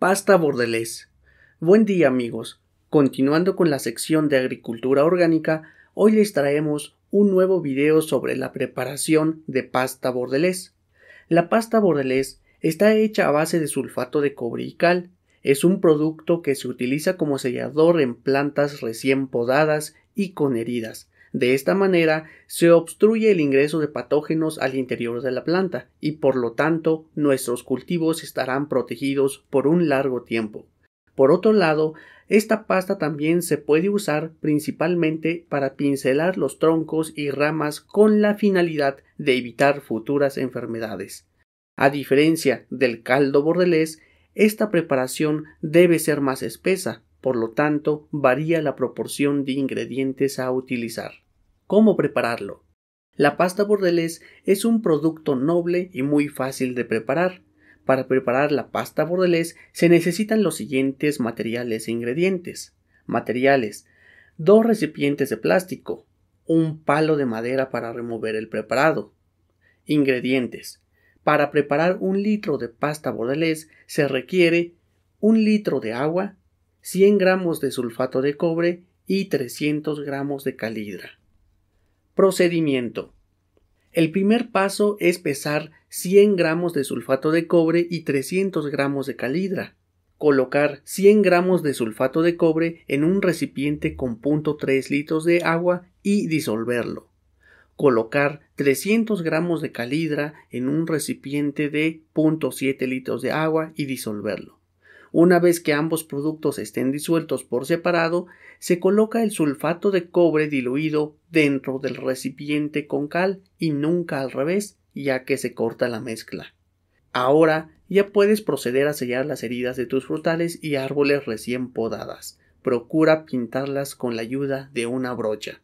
Pasta Bordelés. Buen día amigos. Continuando con la sección de agricultura orgánica, hoy les traemos un nuevo video sobre la preparación de pasta bordelés. La pasta bordelés está hecha a base de sulfato de cobre y cal. Es un producto que se utiliza como sellador en plantas recién podadas y con heridas, de esta manera se obstruye el ingreso de patógenos al interior de la planta y por lo tanto nuestros cultivos estarán protegidos por un largo tiempo. Por otro lado, esta pasta también se puede usar principalmente para pincelar los troncos y ramas con la finalidad de evitar futuras enfermedades. A diferencia del caldo bordelés, esta preparación debe ser más espesa, por lo tanto, varía la proporción de ingredientes a utilizar. ¿Cómo prepararlo? La pasta bordelés es un producto noble y muy fácil de preparar. Para preparar la pasta bordelés se necesitan los siguientes materiales e ingredientes. Materiales. Dos recipientes de plástico. Un palo de madera para remover el preparado. Ingredientes. Para preparar un litro de pasta bordelés se requiere un litro de agua, 100 gramos de sulfato de cobre y 300 gramos de calidra. Procedimiento. El primer paso es pesar 100 gramos de sulfato de cobre y 300 gramos de calidra. Colocar 100 gramos de sulfato de cobre en un recipiente con 0.3 litros de agua y disolverlo. Colocar 300 gramos de calidra en un recipiente de 0.7 litros de agua y disolverlo. Una vez que ambos productos estén disueltos por separado, se coloca el sulfato de cobre diluido dentro del recipiente con cal y nunca al revés, ya que se corta la mezcla. Ahora ya puedes proceder a sellar las heridas de tus frutales y árboles recién podadas. Procura pintarlas con la ayuda de una brocha.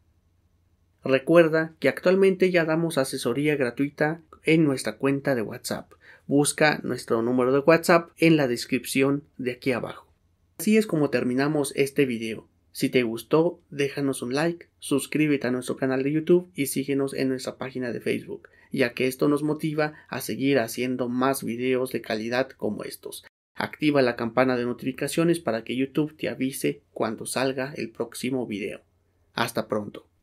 Recuerda que actualmente ya damos asesoría gratuita en nuestra cuenta de WhatsApp. Busca nuestro número de WhatsApp en la descripción de aquí abajo. Así es como terminamos este video. Si te gustó, déjanos un like, suscríbete a nuestro canal de YouTube y síguenos en nuestra página de Facebook, ya que esto nos motiva a seguir haciendo más videos de calidad como estos. Activa la campana de notificaciones para que YouTube te avise cuando salga el próximo video. Hasta pronto.